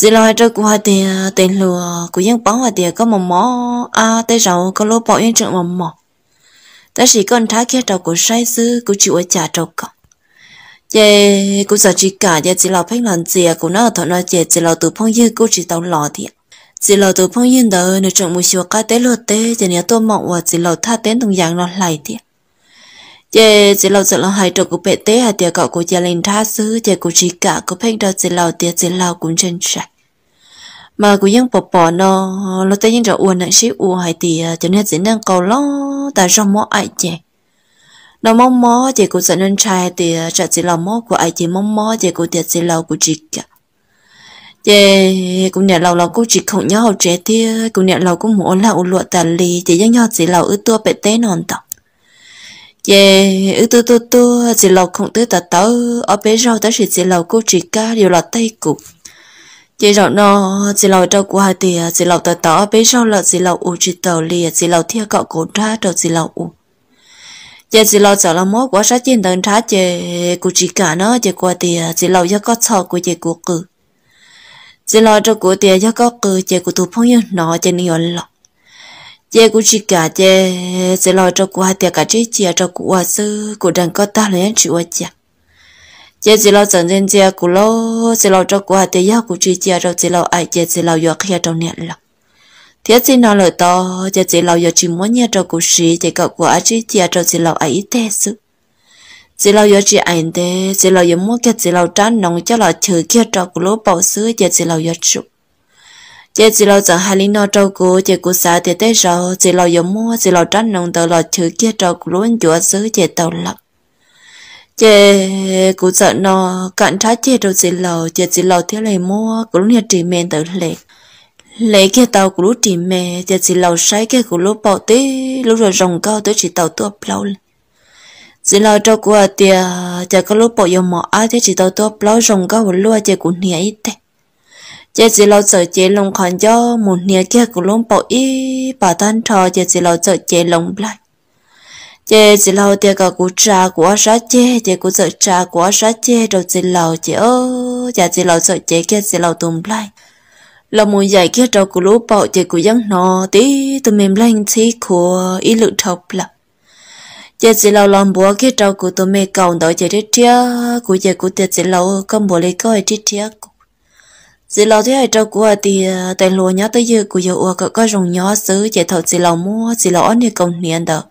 chỉ lo cho của họ thì tiền lừa của dân bảo họ thì có một mỏ à tay rậu có lô bỏ yên trường một mỏ ta chỉ còn thái kia trầu của sai sư của chịu ở trả trầu cả chị của giờ chỉ cả giờ chỉ lo phanh lần gì của nó thọ nói chị chỉ lo từ phong dư của chỉ tàu lò thì chỉ lo từ phong dư đó nó trường một số cái tế lừa tế chỉ nhớ tôi mộng và chỉ lo tha tế đồng dạng nó lại thì chế chỉ lâu giờ là hai trò của bé té hai tiệc cậu của gia đình tha xứ chế của chị cả của phép đâu chỉ lâu tiệc chỉ lâu cũng chân sạch mà của những cũng ยัง bỏ bò nó nó tới những trò uốn nặng xí u hai tiệc à, cho nên chỉ năng cầu lo ta sao mỗi ai chế nó mong mó chế của dẫn nên trai tiệc chả chỉ là mó của ai chế mong mó chế của tiệc chỉ lâu của chị cả chế cũng nhà lâu lâu cũng chỉ không nhớ hậu chế thì cũng nhà lâu cũng muốn là uốn lụa tàn lì chỉ nhớ chỉ lâu ư tua bé té non tao ye ư tu tu tu chỉ lầu không tư tật tớ ở bé rau tới chỉ chỉ lầu cô chị ca đều là tay cụ chỉ lầu nó chỉ lầu trâu của hai tỷ chỉ lầu tật tớ ở bé rau là chỉ lầu u chị tàu lì chỉ lầu thia cậu cổ ra đầu chỉ lầu u ye chỉ lầu chở là mốt quá sát trên tầng trái chị cô chị cả nó ye qua tỷ chỉ lầu do có sầu của chị của cử chỉ lầu trâu của tỷ do có cử chị của thủ phong yêu nó ye nhiều lọc chế cũng chỉ cả chế sẽ lo cho cô hai tiệc cả chế chia cho cô hoa sư cô đang có ta lấy chịu hoa chia chế sẽ lo chẳng nên chia cô lo sẽ lo cho cô hai tiệc yêu cô chỉ chia cho sẽ lo ai chế sẽ lo yêu khi trong nhà lộc thế chỉ nói lời to chế sẽ lo yêu chỉ muốn nhà cho cô sĩ chế cả cô ai chỉ chia cho sẽ lo ai ít thế sư chỉ lo yêu chỉ anh thế chỉ lo yêu muốn cái chỉ lo tránh nông cho lo trừ kia cho cô lo bảo sư chế sẽ lo yêu chụp chế chỉ lo chẳng hai linh nó trâu cú chế cú xã thì tới rồi chỉ lo giống mua chỉ lo tránh nông tờ lo chữ kia trâu cú luôn chúa xứ chế tàu lập chế cú sợ nó cạn trái chế trâu chỉ lo chế chỉ lo thiếu lời mua cú luôn chỉ mẹ tờ lệ lệ kia tàu cú chỉ mẹ chế chỉ lo sai kia cú lúc bảo tí lúc rồi rồng cao tới chỉ tàu tua lâu chỉ lo trâu cú à tiề chế có lúc bảo giống mỏ á thế chỉ tàu tua lâu rồng cao luôn chế cú nhảy thế giờ chỉ lâu sợ chế lòng khoản cho một nia kia của lòng bỏ ý bà tan trò giờ chỉ lâu sợ chế lòng lại chế chỉ lâu tiền cả của trà của sát chế chế của sợ trà của sát chế rồi chỉ lâu chế ơ giờ chỉ lâu sợ chế kia chỉ lâu tùng lại là một giải kia trâu của lũ bỏ chế của dân nó tí tụi mềm lên thì của ý lực thọc là chế chỉ lâu lòng bữa kia trâu của tụi mình cầu đó chế chết tiếc của chế của tiệt chỉ lâu công bố lấy coi chết tiếc dì lâu thế hay trâu của thì ờ, tại lúa nhá tới giờ của giờ ua có có rồng nhó xứ chạy thầu dì lâu mua dì lâu ăn thì công niên đó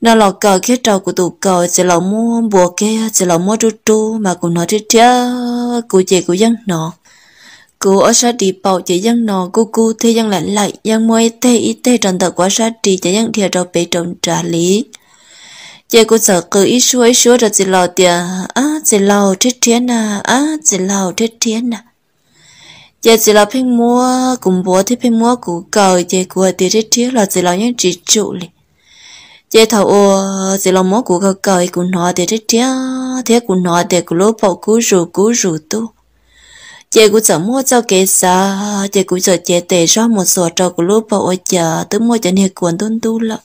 nó lọ cờ cái trâu của tụ cờ dì lâu mua bùa kia dì lâu mua chút chút mà cũng nói chết chết ờ, của chị của dân nọ cô ở sát đi bảo chị dân nọ cô cô thế dân lạnh lạnh, dân môi thế ít thế trần tật quá sát đi chị dân thiệt trâu bể trồng trả lý chị cô sợ cứ ít suối suối rồi dì lâu tiền á dì lâu chết chết à á dì lâu thích chết à giờ chỉ là phim mua cùng bố thì phim mua cũ cờ giờ của tiền thiết thiết là chỉ là những chỉ trụ lì giờ thầu ô chỉ là mua cũ cờ cờ của nó tiền thiết thiết thế của nó để của lỗ bộ cũ rủ cũ rủ tu giờ cũng chẳng mua cho kế sa giờ cũng giờ giờ để ra một số trò của lỗ bộ ở chợ tới mua cho nên quần tuân tu lắm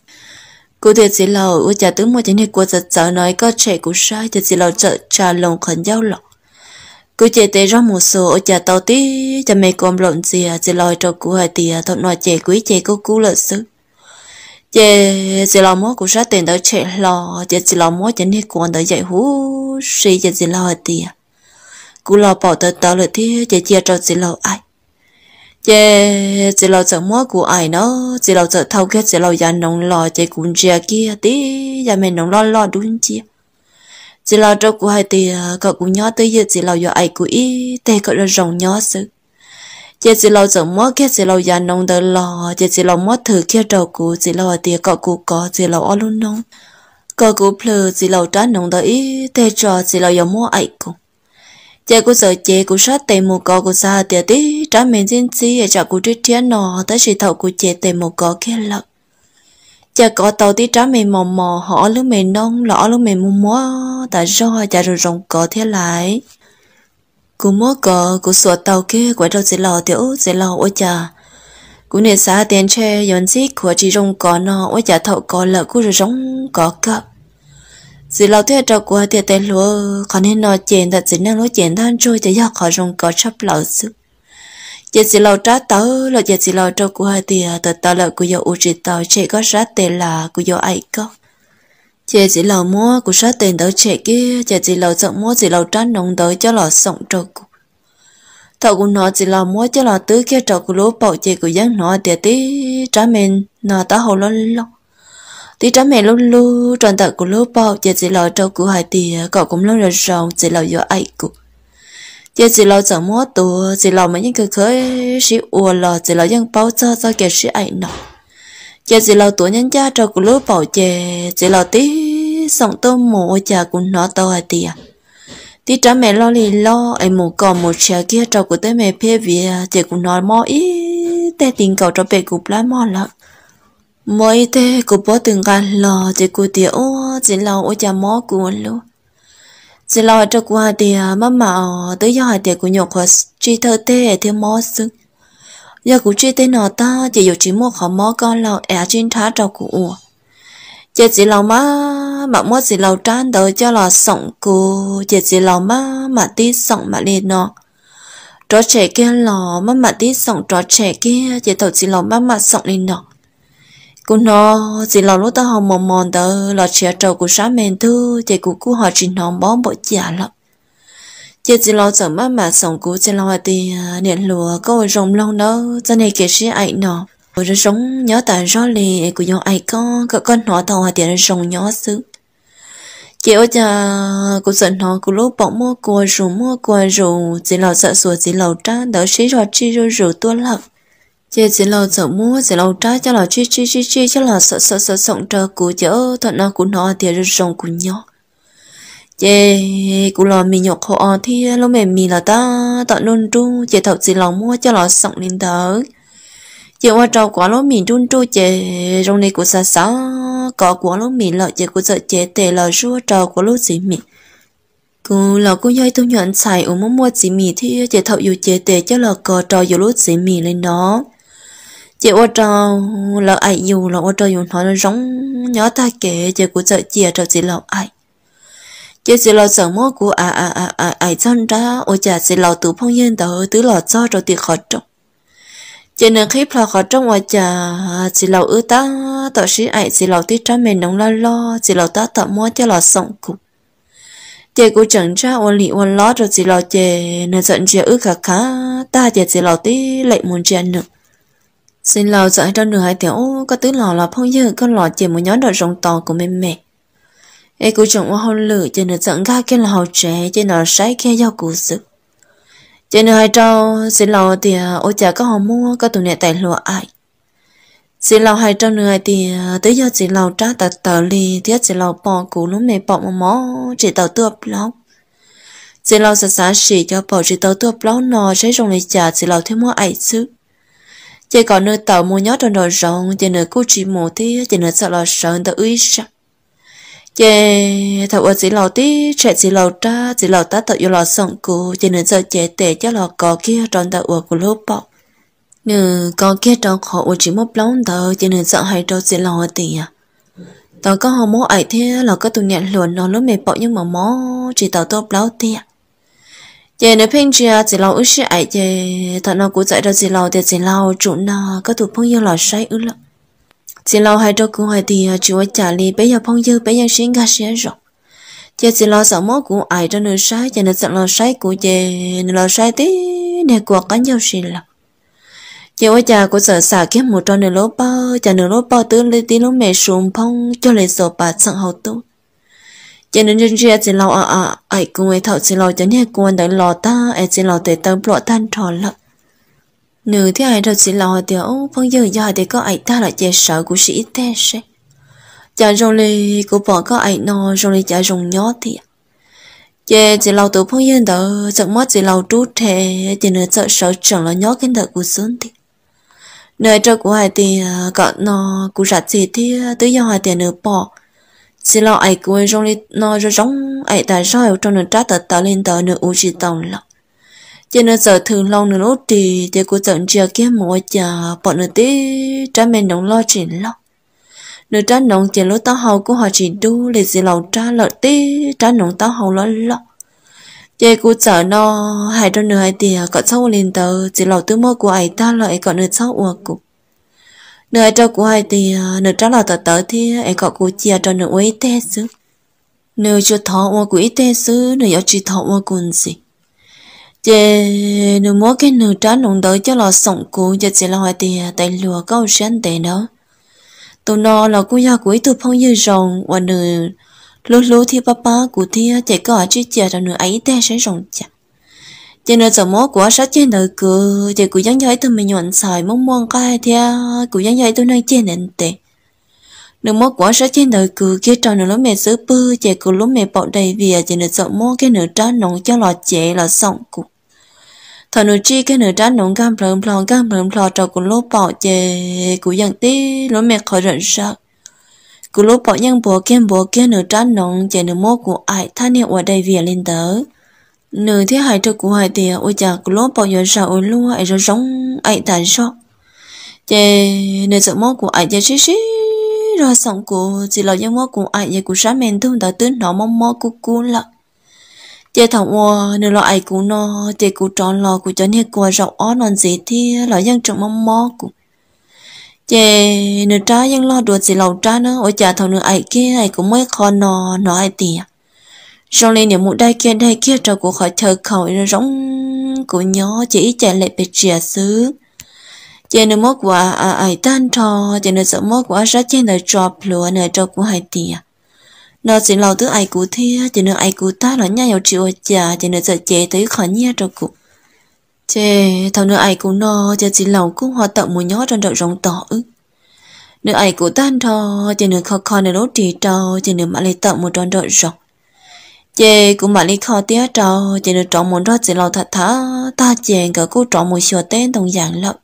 cô thì chỉ là ở chợ tới mua cho nên quần giờ giờ nói có trẻ cũng sai giờ chỉ là giờ trả lòng khẩn giao lọc cứ chế tế ra một số ở chợ tàu tí cho mẹ con lộn gì à chỉ lo cho cú hai tía thật nói chế quý chế cô cú lợi sự chế chỉ lo mua của sát tiền tới chế lò chế chỉ lòi mua chính hết con tới dạy hú xì chế chỉ lòi hai tía à. cú lo bỏ tới tàu lợi tí chế chia trâu chỉ lòi ai chế chỉ lo chợ mua của ai nó chỉ lòi chợ thâu kết chỉ lòi dàn nông lo chế cũng chia kia tí giờ mẹ nông lo lo đúng chia chỉ là trâu của hai thì ờ, cậu cũng nhớ tới giờ chỉ là do ai của ý thế cậu đã rồng nhớ sự chỉ chỉ là giống mất khi chỉ là già nông đỡ lò chỉ chỉ là mất thử khi trâu của chỉ là thì cậu cũng có chỉ là ở luôn nông cậu cũng plơ chỉ là trả nông đỡ ý thế cho chỉ là do mua ai của chị cũng giờ chị cũng sát tiền một cò của xa tiệt tí trả mình xin xí để trả của trước thiên nọ tới sự thầu của chị tiền một cò kia lợn Chà có tàu tí trái mày mò mò họ lúc mày non lõ lúc mày mua mua Tại do chả rồi rồng cỏ thế lại Cú mua cỏ cú sủa tàu kia quái đâu dễ lò tiểu dễ lò ôi chà Cú nè xá tiền che yon xích của chỉ rồng cỏ nọ ôi chà thậu cỏ lợ cú rồi rồng cỏ cập Dì lò thuê trâu của tiệt tên lúa Còn nên nó chèn thật dì năng lúa chèn than trôi chả do khỏi rồng cỏ chấp lò sức giờ chỉ lâu trái tớ là giờ chỉ lâu trâu của hai tiền tớ tớ là của giờ u chỉ tớ chỉ có sát tiền là của giờ ai có giờ chỉ lâu mua của sát tiền tớ chỉ kia giờ chỉ lâu chọn mua chỉ lâu trả nông tớ cho lò sống trâu của thọ của nó chỉ là mua cho là tứ kia trâu của lúa bầu chỉ của dân nó tiền tí trả mình nó tớ hồ lo lo tí trả mình luôn luôn tròn tớ của lúa bầu giờ chỉ lâu trâu của hai tiền cậu cũng lâu rồi rồng chỉ lâu giờ ai của giờ chỉ lo chẳng mua tù chỉ lo mấy những cái khởi sĩ ua lò chỉ lo những bao cho cho kẻ sĩ ảnh nọ giờ chỉ lo tuổi nhân cha trâu của lúa bảo chè chỉ lo tí sống tôm mù cha của nó to à tì tí trả mẹ lo lì lo ấy mù còn một xe kia trâu của tới mẹ phê về, chỉ của nói mò ý tê tình cầu cho bè cục lá mò lợn mỗi tê cô bố từng gan lò chỉ cô tiếu chỉ lo ôi cha mó của luôn chỉ lo cho qua thì má mà ờ, tới giờ thì tiệc của nhậu khó chỉ thơ tê thì mò sưng giờ cũng chỉ tên nó ta chỉ dù chỉ mua khó mò con là ẻ trên thá trò của ủa chỉ chỉ lo má mà mua chỉ lo trán tới cho là sống cô chỉ chỉ lo má mà tí sống mà liền nó trò trẻ kia lò má mà tí sống trò trẻ kia chỉ thầu chỉ lo má mà sống lên nó cô nó chỉ là lúc ta họ mòn mòn tờ là chia trầu của sáng mềm thư thì của cô họ trình hòn bóng bộ chả à lắm chỉ chỉ lo sợ má mà sống của chỉ lo thì à, điện lúa có rồng long đó cho nên kể sĩ ấy nọ rồi sống nhớ tại gió lì của nhau ảnh con có con họ thầu thì rồng nhớ xứ chỉ ơi cha cô sợ nó cô lúc bỏ mua cua rủ mua cua rủ chỉ lo sợ sủa chỉ lo trang đỡ sĩ rồi chi rồi rủ tua lập chị chỉ lâu sợ mua chỉ lâu trái cho là chi chi chi chi cho là sợ sợ sợ sọng trơ cú chớ thật nó cú nó thì rất rong cú nhỏ chị cú lo mì nhọc họ thì lúc mềm mì là ta tận luôn tru chị thật chỉ lòng mua cho là sọng lên thở chị qua trâu quả lúa mì tru tru chị trong này cú xa xa có quả lúa mì lợi chị cú sợ chị tệ là rua trâu quả lúa gì mì cô là cô dây tôi nhận xài ở món mua chỉ mì thì chị thợ dù chế tệ cho là cò trò dù lút chỉ mì lên nó chị ô trò là ai dù là ô trò dùng nó giống nhớ ta kể chị của chợ chìa trò chị là ai chị chị là sợ mơ của à à à à ai chân ra ô chả chị là tụ phong nhân tớ tứ là cho trò tiệt khó trọng chị nên khi phò khó trọng ô chả chị là ư ta tỏ sĩ ai chị là tiết trái mình nóng lo lo chị là ta tỏ mơ cho là sống cục chị của chẳng ra ôn lì ôn lo rồi chị lo chị nên giận chị ư khá khá ta chị chị lo tí lệ muốn chị ăn được Xin lò dạy cho nửa hai tiểu có tứ lò là phong dư có lò chỉ một nhóm đợt rộng to của mẹ mẹ. Ê cụ trọng hoa hôn lửa trên nửa giận ga kia là hậu trẻ trên nửa sái kia do cụ sức. Trên nửa hai trâu xin lò thì ô à, chả có họ mua có tụi nè tại lùa ai. Xin lò hai trâu nửa thì à, tới giờ xin lò trả tật tờ lì thì xin lò bỏ cụ lúc mẹ bỏ một mó chỉ tàu tựa blog. Xin lò sẵn sàng xỉ cho bỏ chỉ tàu tựa blog nò sẽ dùng lại trả xin lò thêm mua ai sức chỉ còn nơi tàu mua nhớ trong đời rộng chỉ nơi cô chỉ mù tí chỉ nơi sợ lo sợ tàu ưi sợ chỉ thầu ở chỉ lầu tí trẻ chỉ lầu ta chỉ lầu ta tàu yêu lò sòng cô chỉ nơi sợ trẻ tệ cho lò cò kia trong tàu ở của lúa bọc nữ con kia trong họ ở chỉ một lóng tàu chỉ nơi sợ hay đâu chỉ lầu tí à tàu có họ mua ấy thế là có tụ nhận luôn nó lúc mẹ bỏ nhưng mà mó chỉ tao tốt láo tí à giờ nó phim chia chỉ lâu ước xí ấy giờ thật nó cũng chạy ra chỉ lâu để chỉ lâu chủ nào có tụ phong yêu là sai ước lắm chỉ lâu hai đôi cũng hay thì chỉ ở trả lời bây giờ phong yêu bây giờ xin cả xe rồi giờ chỉ lâu sợ máu cũng ấy cho nó sai giờ nó sợ lo sai của giờ nó lo sai tí nè cuộc cá nhau xí lắm giờ ở trả của sợ xả kiếm một trò nửa lỗ bao giờ nửa lỗ bao tứ lấy tí lỗ mẹ xuống phong cho lấy sổ bà chẳng hậu tốt cho nên chúng chia chỉ lo à à ai cũng ấy thảo chỉ lo cho nên cũng đấy lo ta ai chỉ lo để tâm bỏ tan trò lợ nữ thì ai đâu chỉ lo thì ông phong giờ giờ để có ai ta là chế sợ của sĩ thế sẽ chả rồi lì của bỏ có ai nó rồi lì chả dùng nhỏ thì chế chỉ lo tụ phong dương đó chẳng mất chỉ lo trú thế chỉ nữa sợ sợ chẳng là nhỏ cái đời của sơn thì nơi cho của hai thì à, còn nó của rạch gì thì tới giờ hai tiền nữa bỏ xin lo ai cũng rong lên nó rồi giống ai tại sao ở trong nửa trái tờ tờ lên tờ nửa u chỉ tòng lọ cho nên giờ thường lâu nửa lúc thì ờ, thì cô tận chưa kia mỗi chờ bọn nửa tí trái mình đóng lo chỉ lọ nửa trái nóng chỉ lúc tao hầu của họ chỉ đu để gì lâu trái lợ tí trái nóng tao hầu lo lọ chơi cô sợ nó hai trong nửa hai tìa ờ, có sâu lên tờ chỉ lâu tư mơ của ai ta lợi còn nửa sau uổng cục nơi cho của ai thì à, nửa cho là tờ tớ thì ai có của chia cho nửa ấy thế chứ nửa cho thọ qua của ấy thế nửa nơi ở chỉ thọ mà cũng gì chị nửa mỗi cái nửa trái nồng tới cho là sống cũ giờ chỉ là hỏi thì à, tại lùa câu sáng tệ đó tụi nó là cô gia của từ phong như rồng và nửa lúc lúc thì papa của thì à, chạy có ở chỉ chia cho nửa ấy thế sẽ rồng chặt cho nên giờ mốt quả sát trên đời cứ thì cứ giống như tôi mình nhọn sài mong mong cái theo cứ giống như tôi nói trên nền tệ đừng mốt quả sát trên đời cứ kia trò nữa lúc mẹ xứ bư thì cứ lúc mẹ bỏ đầy việc à. cho nên giờ mốt cái nửa trái nóng cho lò chè là xong cụ thằng nửa chi cái nửa trái nóng cam plong plong cam plong plong trò cũng lúc bỏ chè cứ dạng tí lúc mẹ khỏi rận sợ cứ lúc bỏ nhân bùa kia bùa kia nửa trái nóng chè nửa mốt của ai tha niệm ở đây việc à lên tới nữ thế hải thực của hải tiề ôi chà của lốp bao giờ sao ôi luôn ấy rồi giống ấy tàn sao chè nữ sợ mốt của ấy chè xí xí rồi xong của chỉ là những mốt của ấy chè của sáng mềm thương đã tính nó mong mốt của cô là chè thằng hoa nửa lo ấy của nó chè của tròn lò của cho nên của rậu ó non gì thì là dân trong mong mốt của chè nửa trái dân lo đùa chỉ lầu trái nữa ôi chà thằng nửa ấy kia ấy cũng mới khó nó nó ấy tiề rồi lên nếu muốn đây kia đây kia rồi cũng khỏi thở khẩu rỗng của nhỏ chỉ chạy lại bị chia xứ chị nó mất quá à, à ai tan trò chị nó sợ mốt quá ra trên đời drop lúa này cho của hay tìa nó chỉ lâu thứ ai cú thia chị nó ai cú ta là nhau chịu chả chị nó sợ chế tới khỏi nhia cho cũng Chê, thằng nữ Ai cũng no, chê chỉ lòng cũng hoa tận một nhó trong đậu rỗng tỏ ức. Nữ ấy cũng tan thò, chê nữ khó khó nữ đốt trì trò, chê nữ mà lấy tận một trong đậu rỗng chị cũng mà đi khó tiếc trâu chị được chọn một đó chị lo thật thà ta chị cả cô chọn một sửa tên đồng dạng lắm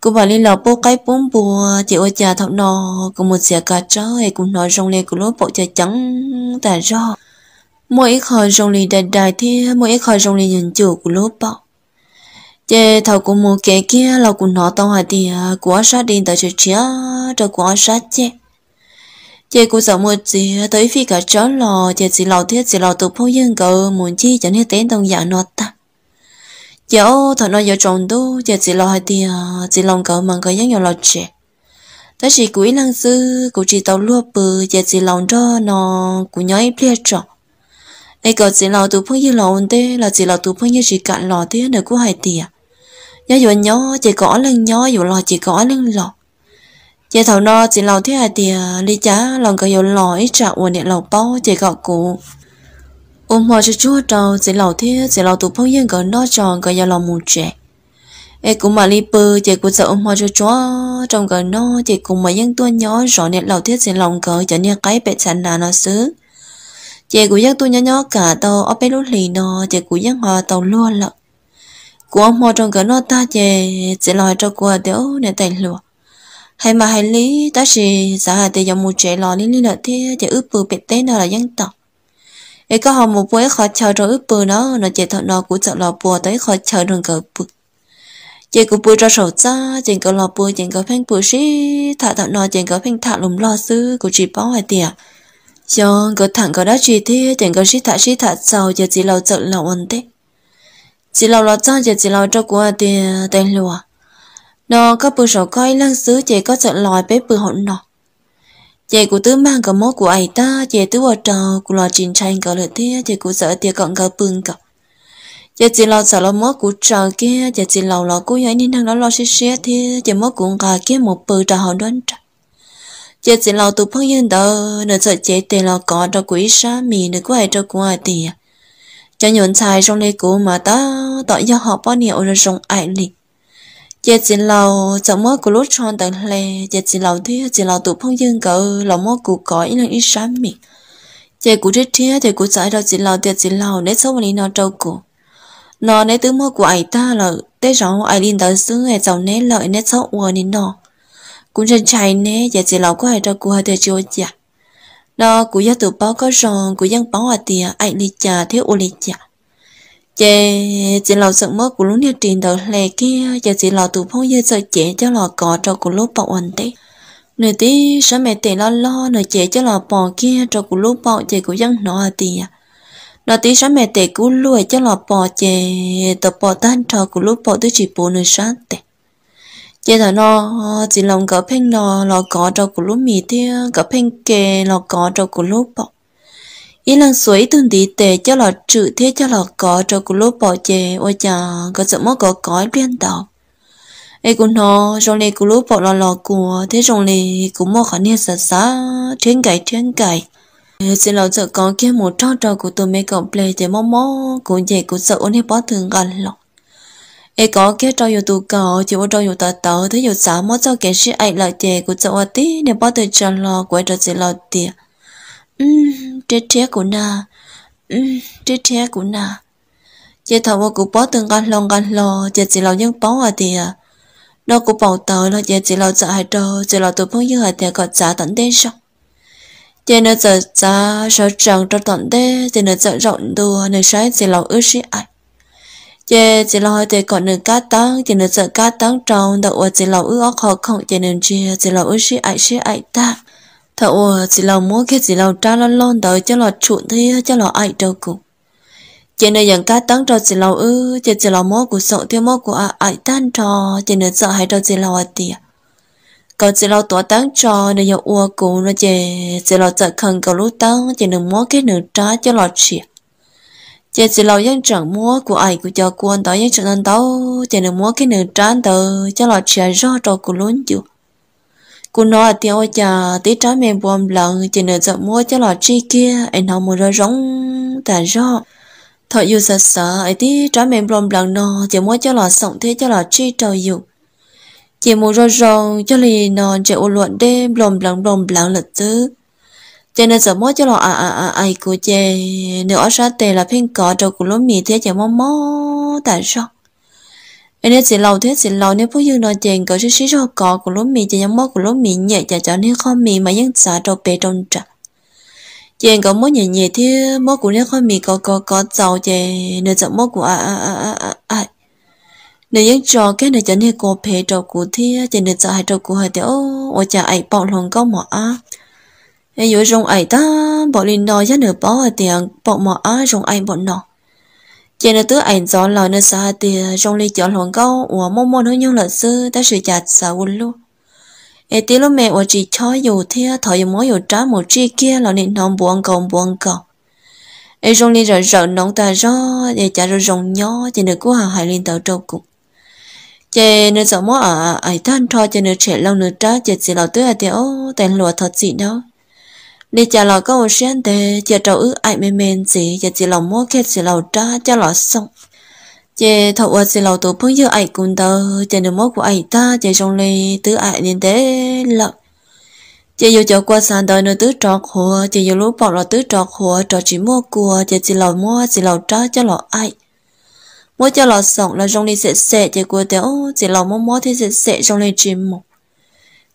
cô bảo đi lò bố cái bốn bùa chị ôi cha thọc nò cô một xe cả trời cũng nói rong lên của lối bộ trời trắng tại do mỗi khỏi rong lên đại đại thì mỗi khỏi rong lên nhận chủ của lối bộ chị thầu của một kẻ kia là của nó tao hỏi thì của sát đi tại sự chia cho của sát chết chị cũng sợ một chị tới phi cả chó lò chị chỉ lò thiết chị lò tụ phong dân cờ muốn chi cho nên tên đồng giả nọ ta chị thằng thật nói giờ trồng tu chị chỉ lò hai tiền chị lòng cờ mặn cờ giống nhở lò chị ta chỉ quý năng sư cũng chỉ tàu lúa bự chị chỉ lòng cho nó cũng nhói ít trọ ai cờ chị lò tụ phong dân lò ổn tê là chị lò tụ phong dân chỉ cạn lò thế được cũng hai tiền nhớ giờ nhớ chị có lần nhớ dù lò chị có lần lò chị thầu no chị lòng thế hai thì lý chả lòng cái yếu lõi trả quần điện lòng bao chị gạo cụ ôm hoa cho chúa trâu chị lòng thế chị lòng tụ phong yên cái nó tròn cái yếu lòng mù trẻ em cũng mà lý bơ chị cũng sợ ôm hoa cho chúa trong cái nó chị cũng mà yên tuôn nhỏ rõ điện lòng thế chị lòng cái trở nên cái bẹt sản là nó xứ chị cũng yên tuôn nhỏ nhó cả tàu ở bên lối lì nó chị cũng yên hòa tàu luôn lận của ông hoa trong cái nó ta chị chị lòng cho cô đéo để tài lụa hay mà hay lý ta chỉ giả hà tê dòng một trẻ lò lý lý lợi thế thì ướp bự bẹt tế nó là dân tộc ấy có họ một bối khó chờ rồi ướp bự nó nó chạy thọ nó của chợ lò bùa tới khó chờ đường cờ bực. chị cũng bùa ra sầu cha chị có lò bùa chị có phanh bùa xí thả thọ nó chị có phanh thả lùm lo sư của chị báo hoài tiệt cho có thẳng có đã chỉ thế tiền có xí thả xí thả sau giờ chỉ lâu chợ lò ăn tết chỉ lâu lò cha giờ chỉ lâu cho của tiền tiền lùa nó có bự sổ coi lăng xứ chị có sợ lòi bếp bự hỗn nọ chị của tứ mang cả mốt của ai ta chị tứ ở trò của lò trình tranh cả lợi thế chị của sợ tiệc còn cả bưng cả chị chỉ lo sợ lo mốt của trò kia chị chỉ lo lo của ấy nên thằng nó lo xí xí thế chị mốt của cả kia một bự trò họ đoán trò chị chỉ lo tụ phong yên đó nữa sợ chị tiền lo có cho quỷ sa mì nữa của ai cho của ai tiền cho nhuận xài trong đây của mà ta tỏ do họ bao nhiêu rồi sống ai lịch giờ chỉ lâu chồng mơ của lúc tròn tận lề giờ chỉ lâu thế chỉ lâu tụ phong dương cỡ lòng mơ của cõi là ít sáng miệng giờ của chết thế giờ của giải đâu chỉ lâu giờ chỉ lâu để sống mình nó trâu cổ nó nét tứ mơ của ai ta là tế rõ ai liên tới xứ hay chồng nét lợi nét sống uờ nên nó cũng trên chạy nế giờ chỉ lâu có ai trâu của hai đời chưa chả nó của gia tụ báo có ròn của dân báo à tiệt ai lì chả thiếu ô lì chả chị chị lò giận mất của lúc nhiều tiền đầu lề kia giờ chị lò tụ phong giờ sợ chị cho lò cỏ cho của lúc bọc ẩn tị nửa tí sợ mẹ tị lo lo nửa chị cho lò bò kia cho của lúc bọc chị của dân nọ à tì à nửa tí sợ mẹ tị cú lùi cho lò bò chị tập bò tan cho của lúc bọc tới chị bố nửa sáng tị chị thằng nó chị lòng cỡ phanh lò lò cỏ cho của lúc mì thế cỡ phanh kề lò cỏ cho của lúc bọc ý lần suối tuần đi tệ cho là trừ thế cho là có cho cụ lô bỏ chè ôi chà có sợ mất có có liên đạo ấy cũng nó trong này cụ lô bỏ là lò của thế trong này cũng mua khả năng sợ xa thiên cải thiên cải xin lỗi sợ có kia một trò trò của tôi mấy cậu play chè mong mó cũng vậy cũng sợ ôn hết bỏ thường gần lọc ấy có kia trò yêu tụ cậu chỉ có trò yêu tờ tờ thế yêu xã mất cho kẻ sĩ ảnh lại chè của sợ tí để bỏ từ trò lò của trò gì lò tiền ừm chết của nà ừm chết của nà chị thọ qua cụ bó từng con lông con lò chị chỉ lo những bó à thì nó cụ bảo tớ là chị chỉ lo sợ hai trâu chị lo tụi phong như hai thì có trả tận đen sao chị nó giờ trả sợ chẳng cho tận đen chị nó sợ rộng đùa nên sai chị lo ước sĩ ai chị chỉ lo hai thì còn nửa cá tăng chị nó sợ cá tăng trong đậu chị lo ước khó không chị nên chia chị lo ước sĩ ai sĩ ai ta thợ ồ chỉ là mua khi chỉ là trả lo lon tới cho là chuột thì cho là ai đâu cụ trên đời dân cá tấn cho chỉ là ư chỉ chỉ là mua của sợ theo mua của ai tan trò trên đời sợ hay đâu chỉ là tiền còn chỉ là tỏa tấn trò nơi dân ua cụ nó chỉ chỉ là sợ khăn cậu lúc tấn trên đường mua cái nửa trả cho là chuyện chị chỉ lâu dân chẳng múa của ai của cho quân tỏ dân chẳng ăn đâu trên đường múa cái nửa trán từ cho lọt chè do trò của luôn chứ cô nói tiếng ôi chà tí trái mềm bom lần chỉ nửa giọt mua cho lọ chi kia anh không mua ra rong tà rõ thọ dù sợ sợ ấy tí trái mềm bom lần nó chỉ mua cho lọ sống thế cho lọ chi trời dù chỉ mua ra rong cho lì nó chỉ ô luận đê bom lợn bom lợn lật tứ cho nên sợ mua cho lọ à à à ai à, của chê nửa ở tề là phim cỏ trâu của lúa mì thế chỉ mò mò tà rõ anh ấy chỉ lâu thế chỉ lâu nếu ผู้ยืนนอนเจงก็ชื่อชื่อชอบกอกุลุมีจะยังมอกุลุมีเนี่ยจะจะนี่ข้อมีมายังสาโตเปตรงจ้ะเจงก็มอเนี่ยเนี่ยที่มอกุเนี่ยข้อมีก็ก็ก็เจ้าเจเนี่ยจะมอกุอ่ะอ่ะอ่ะอ่ะอ่ะอ่ะเนี่ยยังจอแค่เนี่ยจะเนี่ยก็เปตรงกูที่จะเนี่ยจะให้ตรงกูให้เดี๋ยวโอ้จะไอ้ปอกหลงก็หมออ่ะไอ้อยู่ตรงไอ้ตาบอกลินนอยจะเนี่ยปอกเดี๋ยวปอกหมออ่ะตรงไอ้บอกเนาะ chỉ là tứ ảnh gió lòi nơi xa thì trong ly chọn hoàng câu của mong muốn hơn nhân lợi sư đã sự chặt xa quân luôn ê tí lúc mẹ của chị cho dù thế thọ dù mỗi dù trá một chi kia là nên nông buồn cầu buồn cầu ê trong ly rồi rợn nóng ta rõ để trả rồi rồng nhỏ chỉ được cứu hào hải liên tàu trâu cục chị nơi sợ mỗi ở ai à, thân cho chị nơi trẻ lâu nữa trá chị chỉ là tứ ở tiểu tên lùa thật gì đâu Nì chả lò có một xuyên đề, chả trâu ư ai mê mê gì, chả chỉ lòng mua kết chỉ lò trá cho lò xong. Chả thọ vật chỉ lò tổ phương dư ai cùng tờ, chả nửa mốt của ai ta, chả trong lì tứ ai nên thế lợn. Chả dù chả qua sàn đời nửa tứ trọt hùa, chả dù lúc bọc lò tứ trọt hùa, trọt chỉ mua của chả chỉ lòng mua, chỉ lò trá cho lò ai. Mua cho lò xong là trong lì sẽ sẽ, chả của téo, chỉ lòng mua mua thì sẽ sẽ trong lì chìm một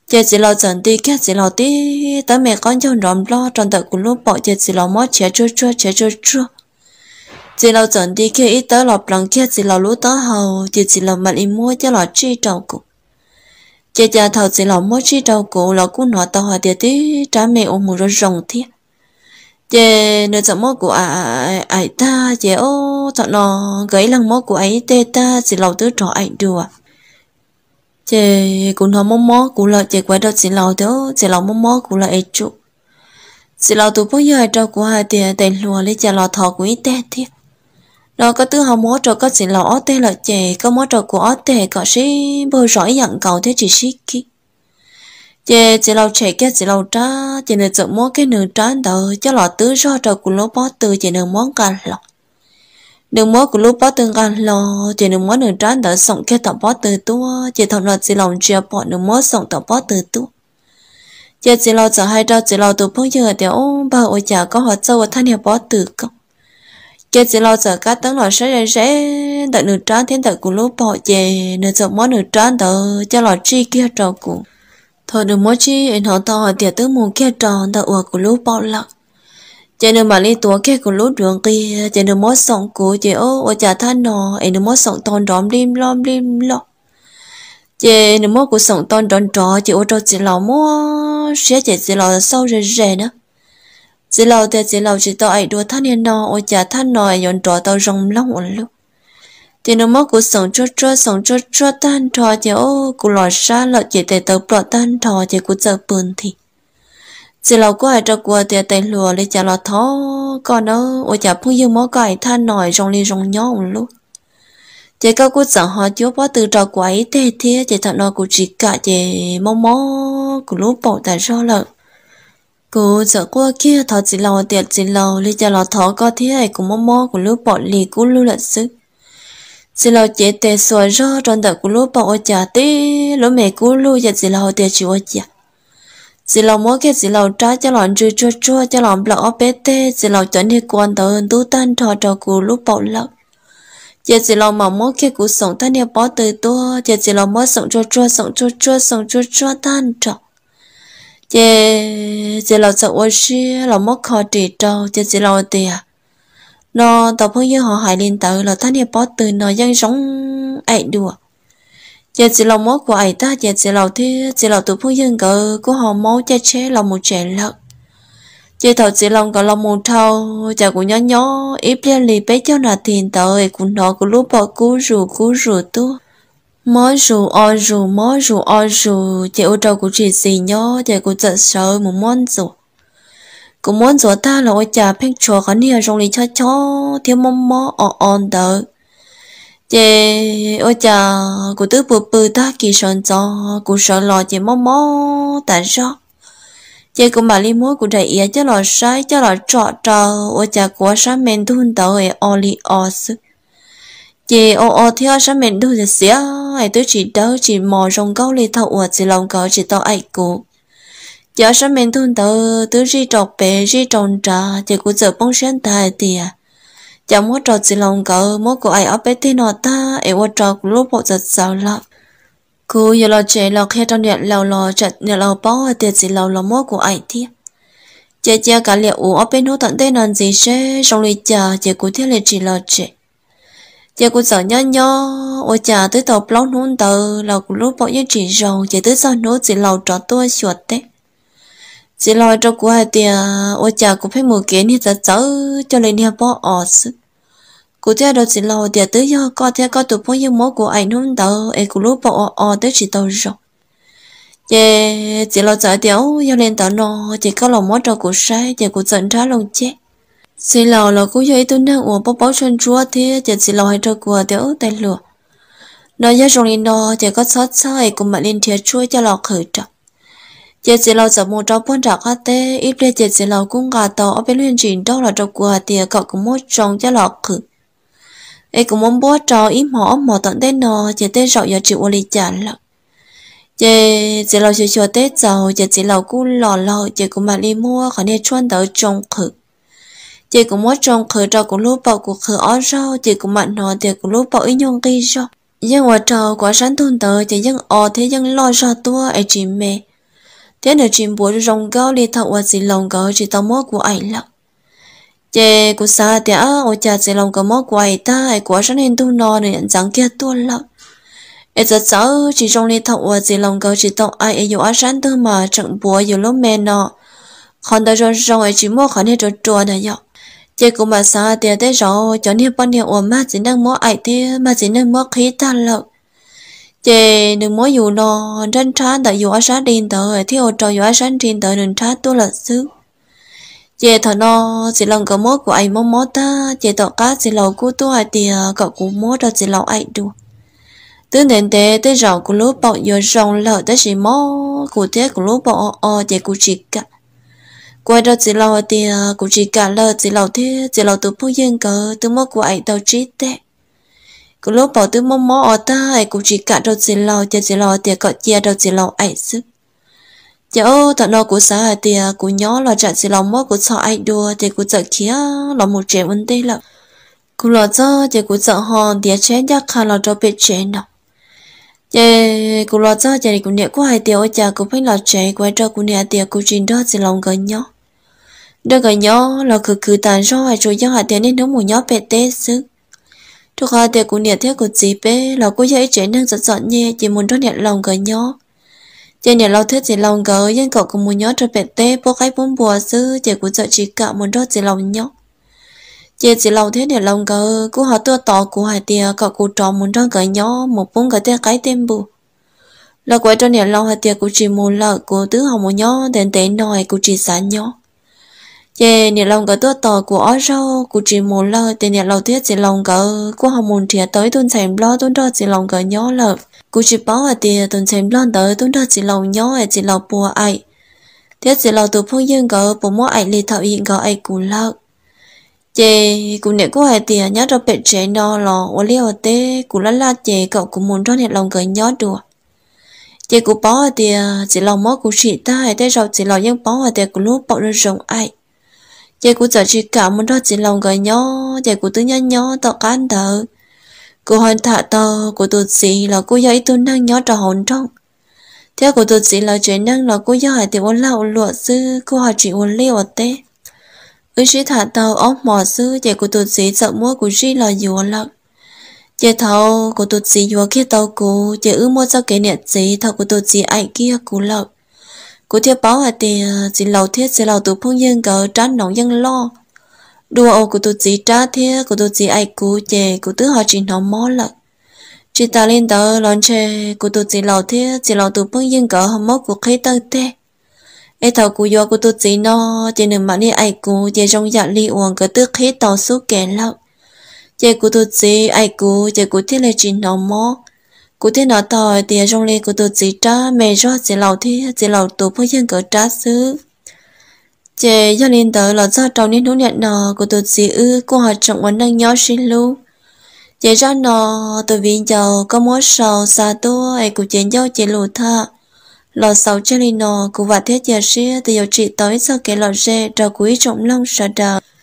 chị chỉ lo chẳng đi kia chỉ lo đi tới mẹ con cho rộm lo trong tờ của lúc bỏ chị chỉ lo mót chế chua chua chế chua chua chị lo chẳng đi kia ít tới lọp lòng kia chỉ lo lú tới hầu chị chỉ lo mà im mua cho lo chi trầu cụ chị cha thầu chỉ lo mót chi trầu cụ lo cũng nọ tao hỏi tí trả mẹ ôm mù rồi rồng thiết chị nơi chọn mót của ai ai ta chị ô chọn nó gãy lăng mót của ấy tê ta chỉ lo tứ trò ảnh được chị cũng nói mò mò cũng là chị quay đầu chị lâu thiếu chị lâu mò mò cũng là ấy chút chị lâu tụi bây giờ đâu của hai tiền tiền lùa lấy chị lâu thọ của ít tệ tiếp đó có tư hào mó cho có chị lâu ót tệ là chị có mó cho của ót tệ có sĩ bơi giỏi dặn cầu thế chị sĩ kia chị chị lâu chạy cái chị lâu trá chị nửa chợ mó cái nửa trá đầu cho lọ tứ do trâu của lỗ bó từ chị nửa món cả lọc Đường mối của lúc bó tương gan lo, chỉ đường mối đường trán đã sống kia tập bó từ tua, chỉ thầm lọt chỉ lòng chia bỏ đường mối sống tập bó từ tua. Chỉ chỉ lò giờ hai trâu chỉ lò tụ phong dừa để ô bà ôi chả có họ châu và thanh hiệp bó từ công. Chỉ chỉ lò giờ cá tấn lò sẽ rẽ rẽ, đợi đường trán thiên đợi của lúc bỏ về, đường giờ mối đường trán đợi cho lò chi kia trâu cũ, Thôi đường mối chi, anh họ to họ tiệt tứ mù kia tròn đợi ủa của lúc bỏ lặng chị nữ mà lấy tua kia của lũ ruộng kia chị nữ mót sống của chị ô ô chả than nọ em nữ mất sống toàn đóm lim lom lim lọ chị nữ mất của sống toàn đón trọ chị ô cho chị lão mua xé chị chị lão sâu rề rề nữa chị lão thì chị lão chỉ tao ai đua than hiền nọ ô chả than nọ em nhon trọ tao rồng long ổn luôn chị nữ mót của sống cho cho sống cho cho tan trọ chị ô của lọ xa lọ chị tề tao bỏ tan trọ chị của giờ bươn thì xin lỗi có ai cho qua thì tay lùa để chả lo thó còn nó ôi chả phun dương máu cài than nổi rong li rong nhau luôn chị cao cô sợ họ chúa bó từ trò quấy thế thế chị thật nó của chỉ cả chị mong mó của lúc bỏ tại sao lợn cô sợ qua kia thọ chị lò tiệt chị lò để chả lo thó có thế này của mong mó của lúc bỏ lì cũng lưu lợn sức chị lò chị tệ sủa ra tròn đợt của lúc bỏ ôi chả tí lúc mẹ của lúc giờ chị lò tiệt chị ôi chả chỉ là mỗi cái chỉ là trái cho lòng chua chua chua cho lòng lọ bé tê chỉ là chuẩn thì quan tờ hơn tú tan thọ trò cụ lúc bậu lộc giờ chỉ là mà mỗi cái cụ sống tan nhiều bỏ từ tua giờ chỉ là mỗi sống chua chua sống chua chua sống chua chua tan trò giờ chỉ là sợ ôi xí là mỗi khó trị trâu giờ chỉ là tiền nó tập hướng như họ hải liên tử là tan nhiều bỏ từ nó dân sống ấy đùa giờ chỉ lòng máu của ấy ta giờ chỉ lòng thế chỉ lòng tụi phương dân cỡ của họ máu cha chế lòng một trẻ lợn chỉ thầu chỉ lòng cỡ lòng một thâu chả của nhỏ nhỏ ít liên lì bé cho là tiền tới cũng nó cũng lúc bỏ cú rù cú rù tu mỗi rù oi rù mỗi rù oi rù chị ô trâu của chị gì nhó chị cũng giận sợ một món rù cũng món rửa ta là ôi chả phép chùa khán hiền trong lì cho cho thiếu mong mó ở on tới chị ôi chờ cô tứ bự bự ta kỳ sòn cho cô sợ lò chị mò mò tại sao chị cũng bảo li mối cụ đại ý cho lò sai cho lò trọ trọ ôi chờ của sáng mình thun tàu ấy ô li ô sư chị ô ô theo sáng men thun thì xía ai tôi chỉ đâu chỉ mò rong câu li thầu ủa chỉ lòng cậu chỉ tàu ai cụ giờ sáng men thun tàu tứ ri trọc bể ri tròn trà chị cụ giờ bông sen tài tiệt chả mua trò chỉ lòng cỡ mỗi cô ai ở bên thì nó ta em mua trò lúc bộ giật sao lắm cô giờ lo chạy lo khe trong điện lầu lo chặt nhà lầu bỏ thì chỉ lầu lo mỗi cô ai thì chị chị cả liệu ủ ở bên hút tận thế nên gì chứ trong lì chả chị cũng thiết là chỉ lo chạy chị cũng sợ nhớ nhớ ôi chờ tới tàu plong hôn tờ lầu lúc bộ những chuyện rồi chị tới sau nốt chỉ lầu trò tôi chuột đấy chỉ lo cho cô hai tiền ô chả cô phải mua kiến thì ta cháu cho lên nhà bỏ ở sự cô theo đâu chỉ lo tiền tới do, có theo có tụi phong yêu mối của ảnh hôm đó em cũng lúc bỏ ở tới chỉ tàu rồi chị chỉ lo chạy tiểu yêu lên tao nọ, chỉ có lòng mót cho cô sai chị cô giận trái lòng chết chỉ lo là cô yêu tôi đang uống bốc bốc chân chúa thế chị chỉ lo hay cho cô tiểu tay lửa nói ra rồi nọ, chỉ có sót sai cũng mà lên thiệt chúa cho lo khởi trọng giờ chỉ lâu giờ mua trâu buôn trạc hết thế ít bây giờ chỉ lâu cũng gà tàu ở bên liên trình đâu là trâu của tiền cậu cũng mua trồng cho lọ khử ấy cũng muốn bố trâu ít mỏ mỏ tận tên nò giờ tên rậu giờ chịu lì trả lợ giờ chỉ lâu chơi chơi tết giàu giờ chỉ lâu cũng lò lò giờ cũng mà đi mua khỏi nên chuan đỡ trồng khử giờ cũng mua trồng khử trâu cũng lúc bảo cuộc khử ó rau giờ cũng mặn nò thì cũng lúc bảo ít nhung cây rau nhưng mà trâu quá sáng thun tờ giờ dân ở thế dân lo rau tua ấy chị mẹ thế được chìm bố rong gấu li thọ và chỉ lòng gấu chỉ tao mốt của ảnh lắm chế của xa thì á ô cha chỉ lòng gấu mốt của ảnh ta ai quá sẵn nên tu no này nhận chẳng kia tu lắm ai giờ cháu chỉ rong li thọ và chỉ lòng gấu chỉ tao ai ai yêu sẵn sáng mà chẳng bố yêu lúc mẹ nọ còn đời rong rong ai chỉ mốt khỏi hết rồi chùa này nhở chế của mà xa thì thấy rõ cho nên bọn này ôm mà chỉ đang mốt ảnh thế mà chỉ đang mốt khí ta lắm chị đừng mỗi dù nó trên trái tại dù ở sáng điên tới thì ô trò dù ở sáng điên tới đừng trái tôi là xứ chị thợ nó chị lần cỡ mốt của anh mốt mốt ta chị tỏ cá chị lầu của tôi hai tìa cậu cũng mốt rồi chị lầu anh được tứ nền thế tới rộng của lúa bọn giờ rồng lợ tới chị mốt của thế của lúa bọn ờ chị của chị cả quay đó chị lầu thì của chị cả lợ chị lầu thế chị lầu từ phú dân cỡ từ mốt của anh tàu chết tết cứ lúc bỏ tư mò mò ở ta hãy cũng chỉ cả đầu chỉ lò chỉ chỉ lò tiệt cọ chia đầu chỉ lò ấy chứ giờ ô tận nó cũng sao tiệt cũng nhớ là chả chỉ lò mò của sợ ấy đùa thì cũng sợ kia là một chuyện vấn đề lắm cũng lo cho thì cũng sợ hòn tiệt chết chắc khá là cho biết chuyện đâu giờ cũng lo cho giờ cũng nhớ của hai tiệt ở nhà cũng phải là chuyện quay trở cũng nhớ tiệt cũng chuyện đó chỉ lòng gần nhau đó gần nhau là cứ cứ tàn rồi rồi cho hai tiệt nên nó muốn nhớ bé tết sức Trước khi tiệc cũng điện thiết của dì bế, là cô dễ chế năng giật giọt nhẹ, chỉ muốn cho điện lòng gửi nhó. Chỉ điện lâu thiết dì lòng gửi, nhưng cậu cũng muốn nhó cho bệnh tê, bố cái bốn bùa sư, chỉ cũng sợ chỉ cả muốn cho dì lòng nhó. Chỉ dì lòng thiết điện lòng gửi, cô họ tựa tỏ của hai tia cậu cũng trò muốn cho gửi nhó, một bốn gửi tiệc cái tên bù. Là quay cho điện lòng hai tia của chỉ muốn lợ, của tứ hồng một nhó, đến tế nồi của chỉ sáng nhó chị nè lòng cái tuột tò của ở rau của chị một lơ thì nè lâu thiết chị lòng cái của họ muốn thiệt tới tuần xem lo tuần đó chị lòng cái nhỏ lợ của chị bảo ở tiền tuần xem lo tới tuần đó chỉ lòng nhỏ ở chị lòng bùa ai thiết chị lòng từ phong dương cái bùa mỗi ai lì thảo hiện cái ai cũng lợ chế của nè của hai tiền nhớ cho bệnh trẻ nó lò ở liều tê của lá lá chị cậu cũng muốn cho nè lòng cái nhỏ đùa chị của bảo ở tiền chị lòng mỗi của chị ta hay tới rồi chị lòng nhưng bảo ở tiền của lúc bảo nó rồng ai chị cụ giờ chỉ cả muốn đó chỉ lòng người nhỏ chị cụ tự nhiên nhỏ tao can thở cô hoàn thả tờ của tụt gì là cô dạy tôi năng nhỏ trò hồn trong theo của tụt gì là chuyện năng là cụ dạy thì ôn lão lụa sư cô hỏi chị ôn liều tê ư sĩ thả tờ óc mỏ sư chị của tụt gì sợ mua của sĩ là dù lợn chị thầu của tụt gì dù kia tàu cụ giờ ư mua cho kỷ niệm gì thầu của tụt gì ảnh kia cụ lợn cô thiệt bảo hả thì ờ, chỉ lâu thiết sẽ lâu tụ phong dân cỡ trán nóng dân lo đùa ô của tôi chỉ trả thiết của tôi chỉ ai cú chè của tứ họ chỉ nó mó lợ chỉ ta lên tờ lon chè của tôi chỉ lâu thiết chỉ lâu tụ phong dân cỡ hầm mốc của khí tơ thế ai thầu của do của tôi chỉ nó chỉ nửa mặt đi ai cú chè trong dạ li uổng cỡ tứ khí tàu số kẻ lợ chè của tôi chỉ ai cú chè của thiết là chỉ nó mó cụ thế nó tòi thì trong lê của tôi chỉ trả mẹ cho chỉ lầu thế chỉ lầu tụ phơi chân cỡ trả xứ chế do nên tới là do trong nên đối nhận nó của tôi chỉ ư cô họ trọng vấn đang nhớ xin lưu chế ra nó tôi vì giàu có mối sầu xa tôi ấy của chuyện giao chế lù tha lò sầu cho nên nó của vật thế chế sĩ thì yêu chị tới sau cái lò rê trò quý trọng long sợ đời